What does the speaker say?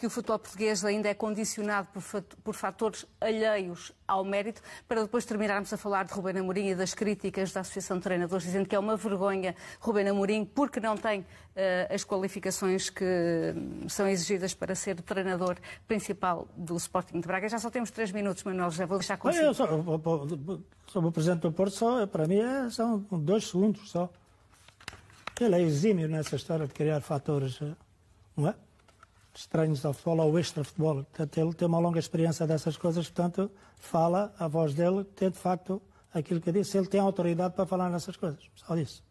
que o futebol português ainda é condicionado por fatores alheios ao mérito, para depois terminarmos a falar de Rubén Amorim e das críticas da Associação de Treinadores, dizendo que é uma vergonha Rubén Amorim porque não tem uh, as qualificações que hum, são exigidas para ser treinador principal do Sporting de Braga. Já só temos três minutos, Manuel, já vou deixar com Eu sobre o Presidente do Porto, só, para mim é, são dois segundos só. Ele é exímio nessa história de criar fatores, eh, não é? estranhos ao futebol ou extra futebol. Portanto, ele tem uma longa experiência dessas coisas, portanto, fala, a voz dele tem de facto aquilo que eu disse, ele tem autoridade para falar nessas coisas. Só disso.